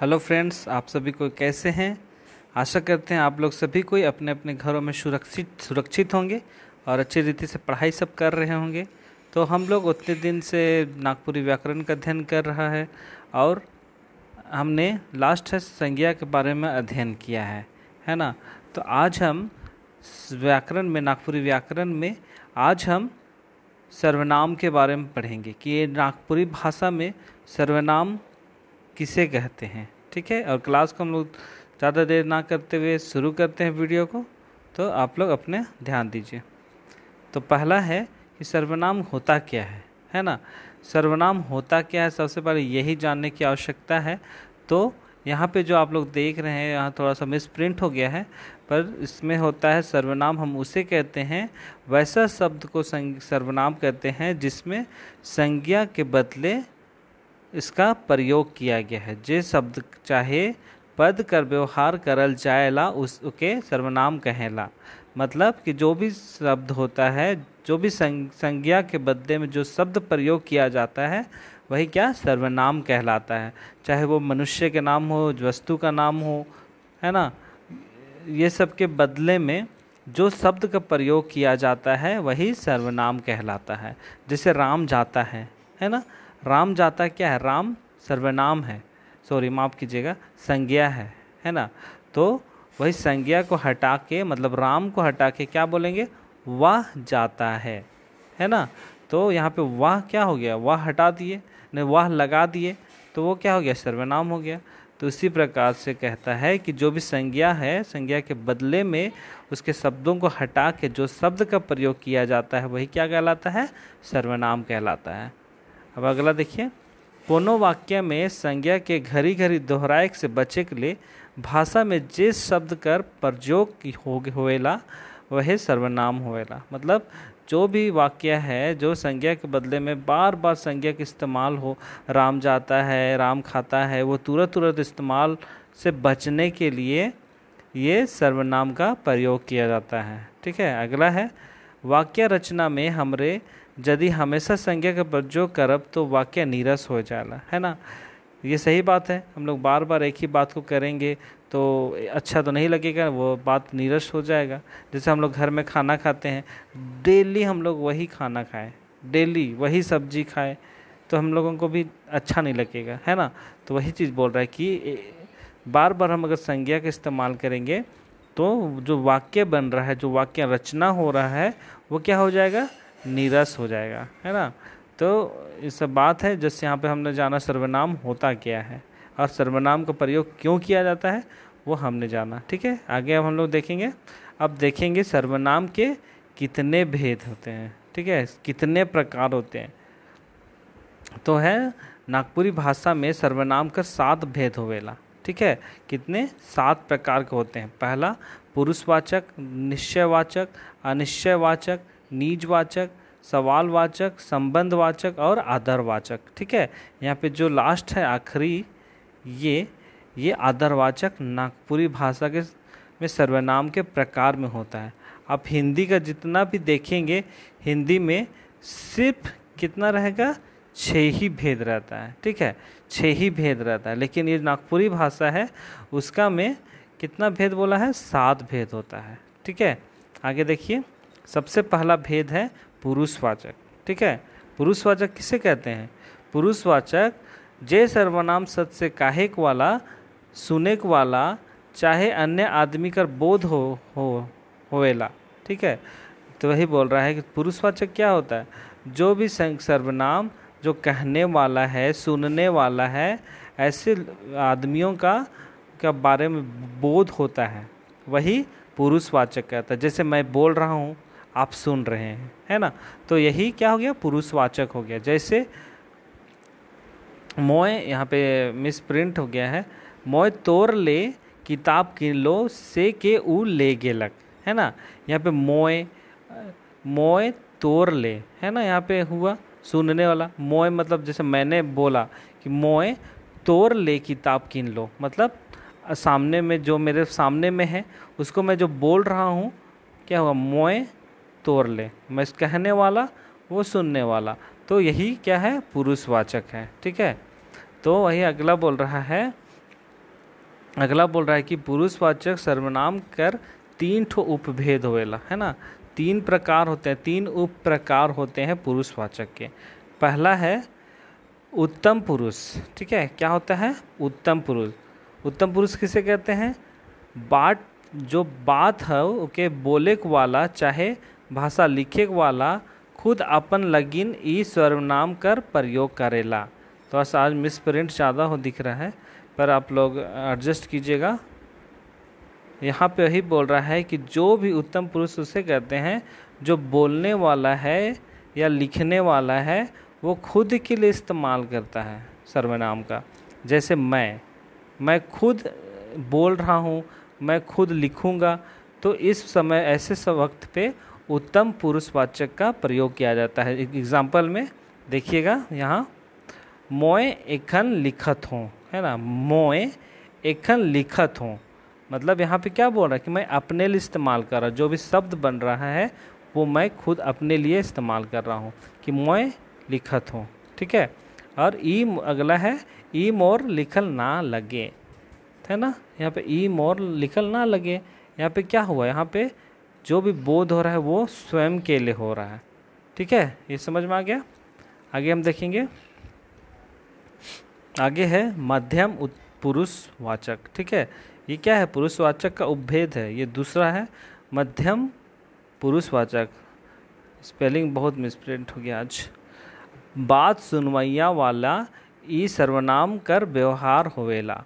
hello friends आप सभी को कैसे हैं आशा करते हैं आप लोग सभी कोई अपने अपने घरों में सुरक्षित सुरक्षित होंगे और अच्छी रीति से पढ़ाई सब कर रहे होंगे तो हम लोग उतने दिन से नागपुरी व्याकरण का अध्ययन कर रहा है और हमने लास्ट है संज्ञा के बारे में अध्ययन किया है है ना तो आज हम व्याकरण में नागपुरी व्याकरण में आज हम सर्वनाम के बारे में पढ़ेंगे कि ये नागपुरी भाषा में सर्वनाम किसे कहते हैं ठीक है और क्लास को हम लोग ज़्यादा देर ना करते हुए शुरू करते हैं वीडियो को तो आप लोग अपने ध्यान दीजिए तो पहला है कि सर्वनाम होता क्या है है ना सर्वनाम होता क्या है सबसे पहले यही जानने की आवश्यकता है तो यहाँ पे जो आप लोग देख रहे हैं यहाँ थोड़ा सा मिस प्रिंट हो गया है पर इसमें होता है सर्वनाम हम उसे कहते हैं वैसा शब्द को सर्वनाम कहते हैं जिसमें संज्ञा के बदले इसका प्रयोग किया गया है जे शब्द चाहे पद कर व्यवहार करल जाएला उसके सर्वनाम कहेला मतलब कि जो भी शब्द होता है जो भी संज्ञा के बदले में जो शब्द प्रयोग किया जाता है वही क्या सर्वनाम कहलाता है चाहे वो मनुष्य के नाम हो वस्तु का नाम हो है ना ये सब के बदले में जो शब्द का प्रयोग किया जाता है वही सर्वनाम कहलाता है जैसे राम जाता है है ना राम जाता क्या है राम सर्वनाम है सॉरी माफ़ कीजिएगा संज्ञा है है ना तो वही संज्ञा को हटा के मतलब राम को हटा के क्या बोलेंगे वह जाता है है ना तो यहाँ पे वह क्या हो गया वह हटा दिए ने वह लगा दिए तो वो क्या हो गया सर्वनाम हो गया तो इसी प्रकार से कहता है कि जो भी संज्ञा है संज्ञा के बदले में उसके शब्दों को हटा के जो शब्द का प्रयोग किया जाता है वही क्या कहलाता है सर्वनाम कहलाता है अब अगला देखिए कोनो वाक्य में संज्ञा के घड़ी घड़ी दोहराए से बचे के लिए भाषा में जिस शब्द कर प्रयोग हो होएला वह सर्वनाम होएला मतलब जो भी वाक्य है जो संज्ञा के बदले में बार बार संज्ञा का इस्तेमाल हो राम जाता है राम खाता है वो तुरंत तुरंत इस्तेमाल से बचने के लिए ये सर्वनाम का प्रयोग किया जाता है ठीक है अगला है वाक्य रचना में हमरे यदि हमेशा संज्ञा का प्रयोग करब तो वाक्य नीरस हो जाला है ना ये सही बात है हम लोग बार बार एक ही बात को करेंगे तो अच्छा तो नहीं लगेगा वो बात नीरस हो जाएगा जैसे हम लोग घर में खाना खाते हैं डेली हम लोग वही खाना खाएं डेली वही सब्जी खाएं तो हम लोगों को भी अच्छा नहीं लगेगा है ना तो वही चीज़ बोल रहा है कि बार बार हम अगर संज्ञा का इस्तेमाल करेंगे तो जो वाक्य बन रहा है जो वाक्य रचना हो रहा है वो क्या हो जाएगा नीरस हो जाएगा है ना तो ये सब बात है जैसे यहाँ पे हमने जाना सर्वनाम होता क्या है और सर्वनाम का प्रयोग क्यों किया जाता है वो हमने जाना ठीक है आगे अब हम लोग देखेंगे अब देखेंगे सर्वनाम के कितने भेद होते हैं ठीक है कितने प्रकार होते हैं तो है नागपुरी भाषा में सर्वनाम का सात भेद होवेला ठीक है कितने सात प्रकार के होते हैं पहला पुरुषवाचक निश्चयवाचक अनिश्चयवाचक नीजवाचक सवालवाचक संबंधवाचक और आदरवाचक ठीक है यहाँ पे जो लास्ट है आखिरी ये ये आदरवाचक नागपुरी भाषा के में सर्वनाम के प्रकार में होता है आप हिंदी का जितना भी देखेंगे हिंदी में सिर्फ कितना रहेगा छः ही भेद रहता है ठीक है छः ही भेद रहता है लेकिन ये नागपुरी भाषा है उसका में कितना भेद बोला है सात भेद होता है ठीक है आगे देखिए सबसे पहला भेद है पुरुषवाचक ठीक है पुरुषवाचक किसे कहते हैं पुरुषवाचक जे सर्वनाम सत से काहेक वाला सुनेक वाला चाहे अन्य आदमी का बोध हो हो होवेला ठीक है तो वही बोल रहा है कि पुरुषवाचक क्या होता है जो भी सर्वनाम जो कहने वाला है सुनने वाला है ऐसे आदमियों का का बारे में बोध होता है वही पुरुषवाचक कहता है जैसे मैं बोल रहा हूँ आप सुन रहे हैं है ना तो यही क्या हो गया पुरुषवाचक हो गया जैसे मोए यहाँ पे मिस प्रिंट हो गया है मोए तोड़ ले किताब किन लो से के ऊ ले गे लग है ना यहाँ पे मोए मोए तोड़ ले है ना यहाँ पे हुआ सुनने वाला मोए मतलब जैसे मैंने बोला कि मोए तोड़ ले किताब किन लो मतलब सामने में जो मेरे सामने में है उसको मैं जो बोल रहा हूँ क्या हुआ मोए तोड़ ले मैं कहने वाला वो सुनने वाला तो यही क्या है पुरुषवाचक है ठीक है तो वही अगला बोल रहा है अगला बोल रहा है कि पुरुषवाचक सर्वनाम कर तीन ठो उपभेद होएला है ना तीन प्रकार होते हैं तीन उप प्रकार होते हैं पुरुषवाचक के पहला है उत्तम पुरुष ठीक है क्या होता है उत्तम पुरुष उत्तम पुरुष किसे कहते हैं बाट जो बात है ओके बोले वाला चाहे भाषा लिखे वाला खुद अपन लगिन ई सर्वनाम कर प्रयोग करेला तो बस आज मिस प्रिंट ज़्यादा हो दिख रहा है पर आप लोग एडजस्ट कीजिएगा यहाँ पे यही बोल रहा है कि जो भी उत्तम पुरुष उसे कहते हैं जो बोलने वाला है या लिखने वाला है वो खुद के लिए इस्तेमाल करता है सर्वनाम का जैसे मैं मैं खुद बोल रहा हूँ मैं खुद लिखूँगा तो इस समय ऐसे वक्त पे उत्तम पुरुषवाचक का प्रयोग किया जाता है एग्जाम्पल में देखिएगा यहाँ मोए एखन लिखत हों है ना मोए एखन लिखत हों मतलब यहाँ पे क्या बोल रहा है कि मैं अपने लिए इस्तेमाल कर रहा हूँ जो भी शब्द बन रहा है वो मैं खुद अपने लिए इस्तेमाल कर रहा हूँ कि मोए लिखत हों ठीक है और ई अगला है ई मोर लिखल ना लगे है ना यहाँ पे ई मोर लिखल ना लगे यहाँ पे क्या हुआ यहाँ पे जो भी बोध हो रहा है वो स्वयं के लिए हो रहा है ठीक है ये समझ में आ गया आगे हम देखेंगे आगे है मध्यम वाचक ठीक है ये क्या है पुरुषवाचक का उपभेद है ये दूसरा है मध्यम पुरुषवाचक स्पेलिंग बहुत मिसप्रिंट हो गया आज बात सुनवाइया वाला ई सर्वनाम कर व्यवहार होवेला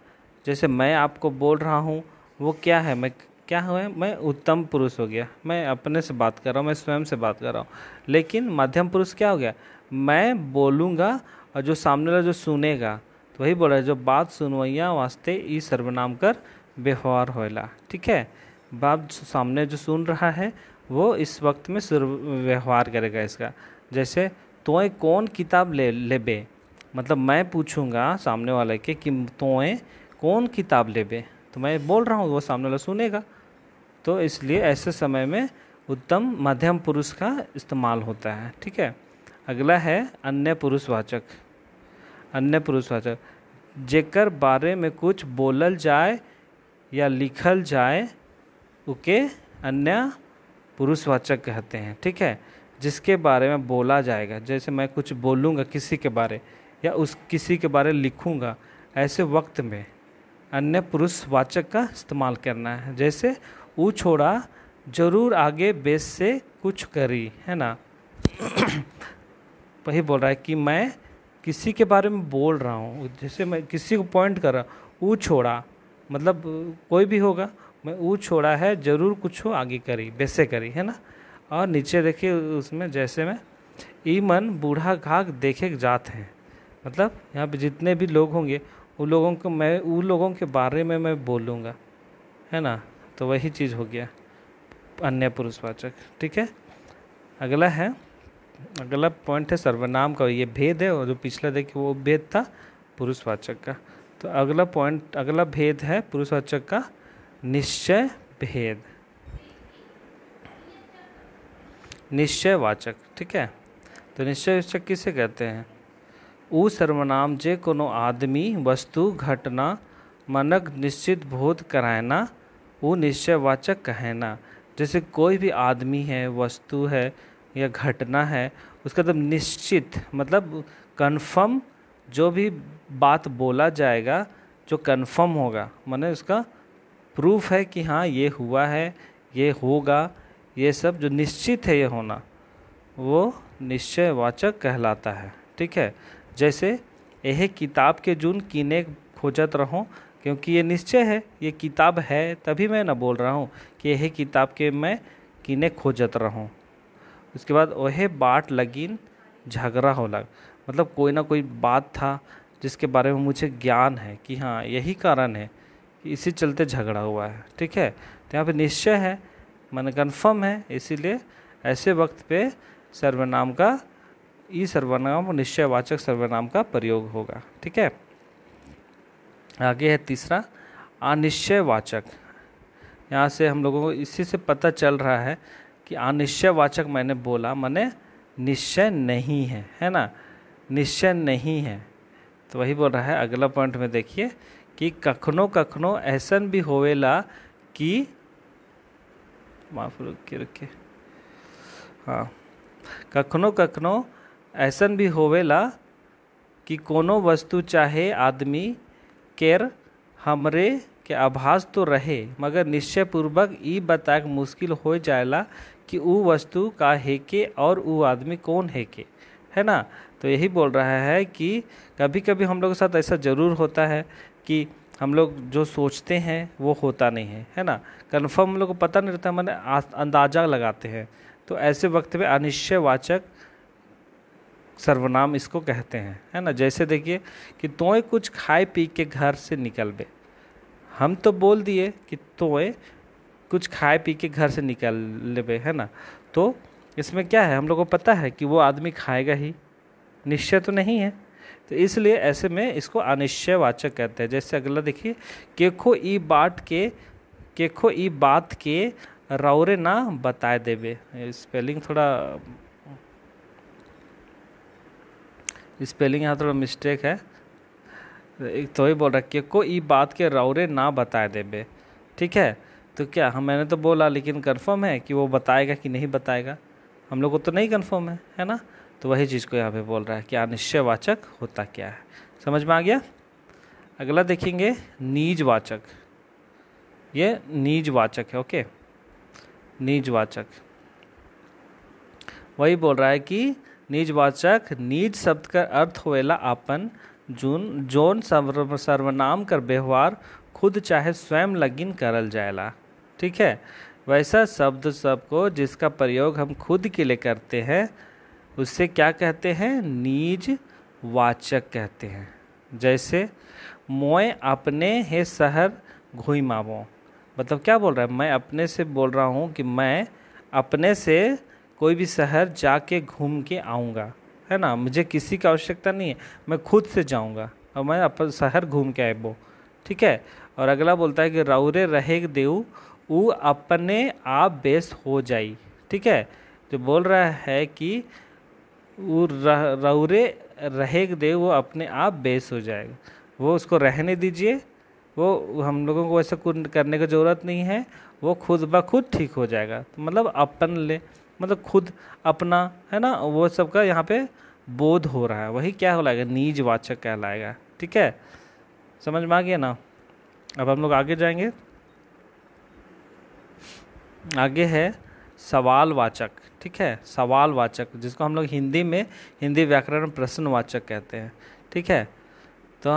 जैसे मैं आपको बोल रहा हूँ वो क्या है मैं क्या हुआ है मैं उत्तम पुरुष हो गया मैं अपने से बात कर रहा हूँ मैं स्वयं से बात कर रहा हूँ लेकिन मध्यम पुरुष क्या हो गया मैं बोलूँगा और जो सामने वाला जो सुनेगा तो वही बोल रहा है जो बात सुनवाइया वास्ते ई सर्वनाम कर व्यवहार होएला ठीक है बाप सामने जो सुन रहा है वो इस वक्त में सर्व व्यवहार करेगा इसका जैसे तोए कौन किताब ले लेबे मतलब मैं पूछूंगा सामने वाले के कि तोए कौन किताब लेबे तो मैं बोल रहा हूँ वो सामने वाला सुनेगा तो इसलिए ऐसे समय में उत्तम मध्यम पुरुष का इस्तेमाल होता है ठीक है अगला है अन्य पुरुषवाचक अन्य पुरुषवाचक जेकर बारे में कुछ बोलल जाए या लिखल जाए उके अन्य पुरुषवाचक कहते हैं ठीक है जिसके बारे में बोला जाएगा जैसे मैं कुछ बोलूँगा किसी के बारे या उस किसी के बारे लिखूँगा ऐसे वक्त में अन्य पुरुषवाचक का इस्तेमाल करना है जैसे वो छोड़ा जरूर आगे बेस से कुछ करी है ना वही बोल रहा है कि मैं किसी के बारे में बोल रहा हूँ जैसे मैं किसी को पॉइंट कर रहा वो छोड़ा मतलब कोई भी होगा मैं वो छोड़ा है जरूर कुछ हो आगे करी वैसे करी है ना और नीचे देखिए उसमें जैसे में ई मन बूढ़ा घाघ देखे जात हैं मतलब यहाँ पे जितने भी लोग होंगे उन लोगों को मैं उन लोगों के बारे में मैं बोलूँगा है ना तो वही चीज़ हो गया अन्य पुरुषवाचक ठीक है अगला है अगला पॉइंट है सर्वनाम का ये भेद है और जो पिछला देखिए वो भेद था पुरुषवाचक का तो अगला पॉइंट अगला भेद है पुरुषवाचक का निश्चय भेद निश्चयवाचक ठीक है तो निश्चयवाचक किसे कहते हैं ऊ सर्वनाम जे कोनो आदमी वस्तु घटना मनक निश्चित बोध करायना वो निश्चयवाचक कहना जैसे कोई भी आदमी है वस्तु है या घटना है उसका तब निश्चित मतलब कन्फर्म जो भी बात बोला जाएगा जो कन्फर्म होगा माने उसका प्रूफ है कि हाँ ये हुआ है ये होगा ये सब जो निश्चित है ये होना वो निश्चयवाचक कहलाता है ठीक है जैसे यह किताब के जून कीने खोजत रहो क्योंकि ये निश्चय है ये किताब है तभी मैं ना बोल रहा हूँ कि यही किताब के मैं किने खोजत रहूँ उसके बाद वह बाट लगिन झगड़ा हो लग मतलब कोई ना कोई बात था जिसके बारे में मुझे ज्ञान है कि हाँ यही कारण है कि इसी चलते झगड़ा हुआ है ठीक है तो यहाँ पर निश्चय है मैंने कन्फर्म है इसीलिए ऐसे वक्त पे सर्वनाम का ई सर्वनाम निश्चयवाचक सर्वनाम का प्रयोग होगा ठीक है आगे है तीसरा अनिश्चय वाचक यहाँ से हम लोगों को इसी से पता चल रहा है कि अनिश्चय वाचक मैंने बोला मैंने निश्चय नहीं है है ना निश्चय नहीं है तो वही बोल रहा है अगला पॉइंट में देखिए कि कखनो कखनो ऐसा भी होवेला कि माफ रुके रुकिए हाँ कखनो कखनो ऐसन भी होवेला कि कोनो वस्तु चाहे आदमी केर हमरे के आभास तो रहे मगर निश्चय पूर्वक ई बताक मुश्किल हो जाएला कि वो वस्तु का है के और वो आदमी कौन है के है ना तो यही बोल रहा है कि कभी कभी हम लोग के साथ ऐसा ज़रूर होता है कि हम लोग जो सोचते हैं वो होता नहीं है है ना कन्फर्म हम लोग को पता नहीं रहता मैंने अंदाज़ा लगाते हैं तो ऐसे वक्त में अनिश्चयवाचक सर्वनाम इसको कहते हैं है ना जैसे देखिए कि तोय कुछ खाए पी के घर से निकल बे हम तो बोल दिए कि तोय कुछ खाए पी के घर से निकल लेबे है ना तो इसमें क्या है हम लोग को पता है कि वो आदमी खाएगा ही निश्चय तो नहीं है तो इसलिए ऐसे में इसको अनिश्चयवाचक कहते हैं जैसे अगला देखिए केखो ई बाट के केखो ई बात के रौरे ना बताए देवे स्पेलिंग थोड़ा स्पेलिंग यहाँ थोड़ा मिस्टेक है तो ही बोल रहा है को ये बात के रौरे ना बताए देबे ठीक है तो क्या हम मैंने तो बोला लेकिन कंफर्म है कि वो बताएगा कि नहीं बताएगा हम लोग को तो नहीं कंफर्म है है ना तो वही चीज़ को यहाँ पे बोल रहा है कि अनिश्चयवाचक होता क्या है समझ में आ गया अगला देखेंगे नीजवाचक ये नीजवाचक है ओके नीजवाचक वही बोल रहा है कि निजवाचक निज शब्द का अर्थ होएला आपन जून जोन सर्व सर्वनाम कर व्यवहार खुद चाहे स्वयं लगिन करल जाएला ठीक है वैसा शब्द सबको जिसका प्रयोग हम खुद के लिए करते हैं उससे क्या कहते हैं निज वाचक कहते हैं जैसे मोए अपने हे शहर घुई मावो मतलब क्या बोल रहा है मैं अपने से बोल रहा हूँ कि मैं अपने से कोई भी शहर जाके घूम के आऊँगा है ना मुझे किसी की आवश्यकता नहीं है मैं खुद से जाऊँगा और मैं अपन शहर घूम के आएबो ठीक है और अगला बोलता है कि रौरे रहे देव वो अपने आप बेस हो जाई ठीक है जो बोल रहा है कि वो रौरे रहे देव वो अपने आप बेस हो जाएगा वो उसको रहने दीजिए वो हम लोगों को ऐसा करने की ज़रूरत नहीं है वो खुद ब खुद ठीक हो जाएगा तो मतलब अपन ले मतलब खुद अपना है ना वो सब का यहाँ पे बोध हो रहा है वही क्या हो लाएगा निजवाचक कहलाएगा ठीक है समझ में आ गया ना अब हम लोग आगे जाएंगे आगे है सवाल वाचक ठीक है सवाल वाचक जिसको हम लोग हिंदी में हिंदी व्याकरण प्रश्नवाचक कहते हैं ठीक है तो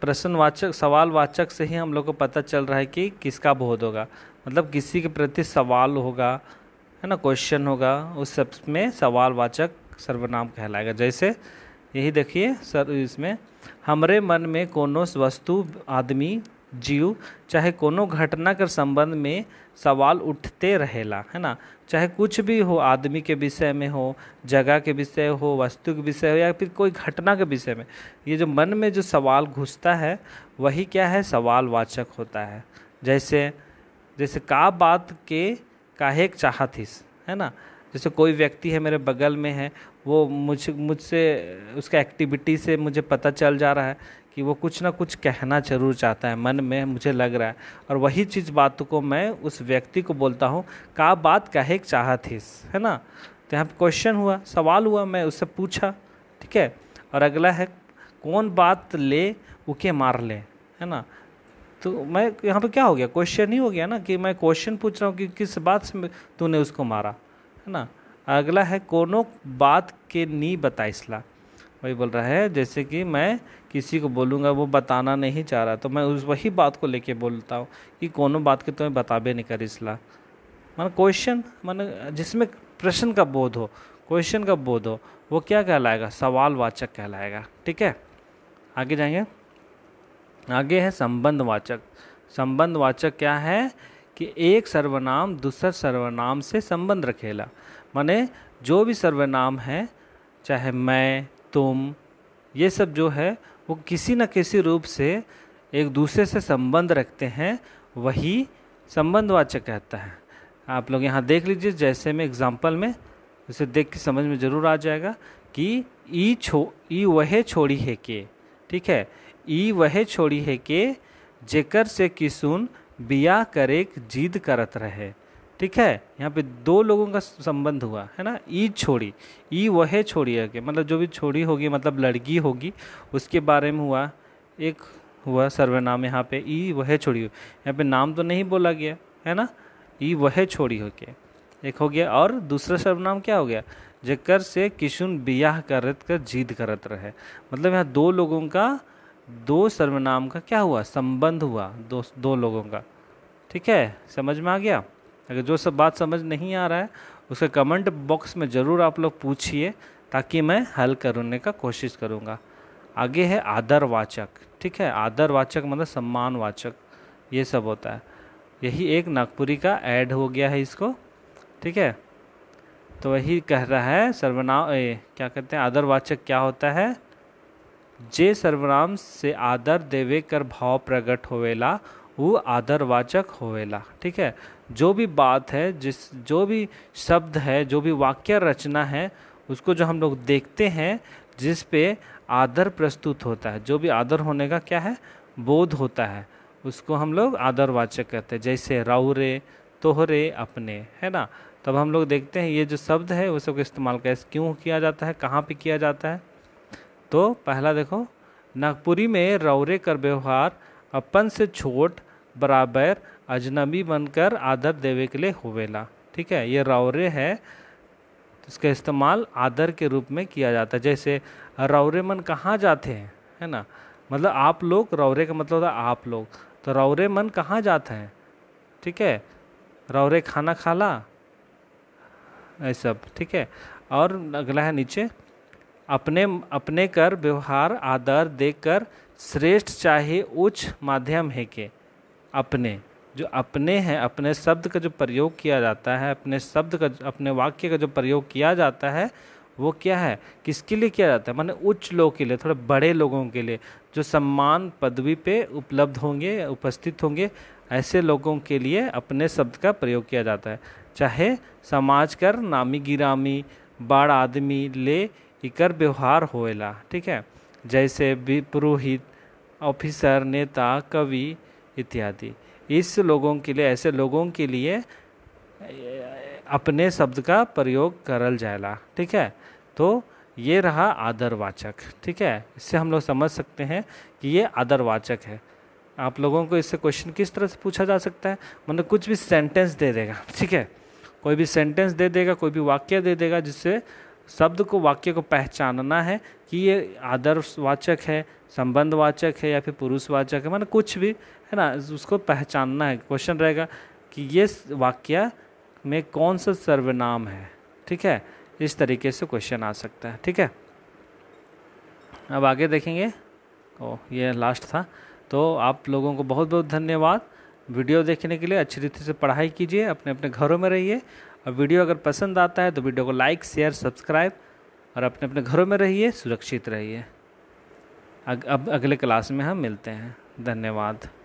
प्रश्नवाचक सवाल वाचक से ही हम लोग को पता चल रहा है कि किसका बोध होगा मतलब किसी के प्रति सवाल होगा है ना क्वेश्चन होगा उस सब में सवालवाचक सर्वनाम कहलाएगा जैसे यही देखिए सर इसमें हमरे मन में कोनो वस्तु आदमी जीव चाहे कोनो घटना के संबंध में सवाल उठते रहेला है ना चाहे कुछ भी हो आदमी के विषय में हो जगह के विषय हो वस्तु के विषय हो या फिर कोई घटना के विषय में ये जो मन में जो सवाल घुसता है वही क्या है सवालवाचक होता है जैसे जैसे का बात के काहेक चाहतिस है ना जैसे कोई व्यक्ति है मेरे बगल में है वो मुझ मुझसे उसका एक्टिविटी से मुझे पता चल जा रहा है कि वो कुछ ना कुछ कहना जरूर चाहता है मन में मुझे लग रहा है और वही चीज़ बात को मैं उस व्यक्ति को बोलता हूँ का बात कहे चाहतिस है ना तो यहाँ क्वेश्चन हुआ सवाल हुआ मैं उससे पूछा ठीक है और अगला है कौन बात ले उके मार ले है ना तो मैं यहाँ पे क्या हो गया क्वेश्चन ही हो गया ना कि मैं क्वेश्चन पूछ रहा हूँ कि किस बात से तूने उसको मारा है ना अगला है कोनो बात के नी बता इसला वही बोल रहा है जैसे कि मैं किसी को बोलूँगा वो बताना नहीं चाह रहा तो मैं उस वही बात को लेके बोलता हूँ कि कोनो बात के तुम्हें बताबे नहीं कर इसला मान क्वेश्चन माना जिसमें प्रश्न का बोध हो क्वेश्चन का बोध हो वो क्या कहलाएगा सवाल वाचक कहलाएगा ठीक है आगे जाएंगे आगे है संबंधवाचक संबंधवाचक क्या है कि एक सर्वनाम दूसर सर्वनाम से संबंध रखेला माने जो भी सर्वनाम है चाहे मैं तुम ये सब जो है वो किसी न किसी रूप से एक दूसरे से संबंध रखते हैं वही संबंधवाचक कहता है आप लोग यहाँ देख लीजिए जैसे में एग्जाम्पल में उसे देख के समझ में ज़रूर आ जाएगा कि ई छो ई वह छोड़ी है के ठीक है ई वह छोड़ी है के जेकर से किसुन बिया करे जिद करत रहे ठीक है यहाँ पे दो लोगों का संबंध हुआ है ना ई छोड़ी ई वह छोड़ी है के मतलब जो भी छोड़ी होगी मतलब लड़की होगी उसके बारे में हुआ एक हुआ सर्वनाम यहाँ पे ई वह छोड़ी हुई यहाँ पे नाम तो नहीं बोला गया है ना ई वह छोड़ी हो के एक हो गया और दूसरा सर्वनाम क्या हो गया जकर से किशुन ब्याह करत कर जीत करत रहे मतलब यहाँ दो लोगों का दो सर्वनाम का क्या हुआ संबंध हुआ दो दो लोगों का ठीक है समझ में आ गया अगर जो सब बात समझ नहीं आ रहा है उसके कमेंट बॉक्स में ज़रूर आप लोग पूछिए ताकि मैं हल करने का कोशिश करूँगा आगे है आदरवाचक ठीक है आदरवाचक मतलब सम्मानवाचक ये सब होता है यही एक नागपुरी का ऐड हो गया है इसको ठीक है तो वही कह रहा है सर्वनाम क्या कहते हैं आदरवाचक क्या होता है जे सर्वनाम से आदर देवे कर भाव प्रकट होवेला वो आदरवाचक होवेला ठीक है जो भी बात है जिस जो भी शब्द है जो भी वाक्य रचना है उसको जो हम लोग देखते हैं जिस पे आदर प्रस्तुत होता है जो भी आदर होने का क्या है बोध होता है उसको हम लोग आदरवाचक कहते हैं जैसे राउरे तोहरे अपने है ना तब हम लोग देखते हैं ये जो शब्द है वो सबका इस्तेमाल कैसे क्यों किया जाता है कहाँ पे किया जाता है तो पहला देखो नागपुरी में रौरे कर व्यवहार अपन से छोट बराबर अजनबी बनकर आदर देवे के लिए होवेला ठीक है ये रौरे है इसका इस्तेमाल आदर के रूप में किया जाता है जैसे रौरे मन कहाँ जाते हैं है ना मतलब आप लोग रौरे का मतलब होता है आप लोग तो रौरे मन कहाँ जाते हैं ठीक है रौरे खाना खाला ये सब ठीक है और अगला है नीचे अपने अपने कर व्यवहार आदर देकर श्रेष्ठ चाहे उच्च माध्यम है के अपने जो अपने हैं अपने शब्द का जो प्रयोग किया जाता है अपने शब्द का अपने वाक्य का जो प्रयोग किया जाता है वो क्या है किसके लिए किया जाता है माने उच्च लोग के लिए थोड़े बड़े लोगों के लिए जो सम्मान पदवी पे उपलब्ध होंगे उपस्थित होंगे ऐसे लोगों के लिए अपने शब्द का प्रयोग किया जाता है चाहे समाज कर नामी गिरामी बड़ आदमी ले इकर व्यवहार होएला ठीक है जैसे पुरोहित ऑफिसर नेता कवि इत्यादि इस लोगों के लिए ऐसे लोगों के लिए अपने शब्द का प्रयोग करल जाएला ठीक है तो ये रहा आदरवाचक ठीक है इससे हम लोग समझ सकते हैं कि ये आदरवाचक है आप लोगों को इससे क्वेश्चन किस तरह से पूछा जा सकता है मतलब कुछ भी सेंटेंस दे देगा ठीक है कोई भी सेंटेंस दे देगा कोई भी वाक्य दे देगा जिससे शब्द को वाक्य को पहचानना है कि ये आदर्शवाचक है संबंधवाचक है या फिर पुरुषवाचक है माना कुछ भी है ना उसको पहचानना है क्वेश्चन रहेगा कि ये वाक्य में कौन सा सर्वनाम है ठीक है इस तरीके से क्वेश्चन आ सकता है ठीक है अब आगे देखेंगे ओ ये लास्ट था तो आप लोगों को बहुत बहुत धन्यवाद वीडियो देखने के लिए अच्छी रीति से पढ़ाई कीजिए अपने अपने घरों में रहिए और वीडियो अगर पसंद आता है तो वीडियो को लाइक शेयर सब्सक्राइब और अपने अपने घरों में रहिए सुरक्षित रहिए अग, अब अगले क्लास में हम मिलते हैं धन्यवाद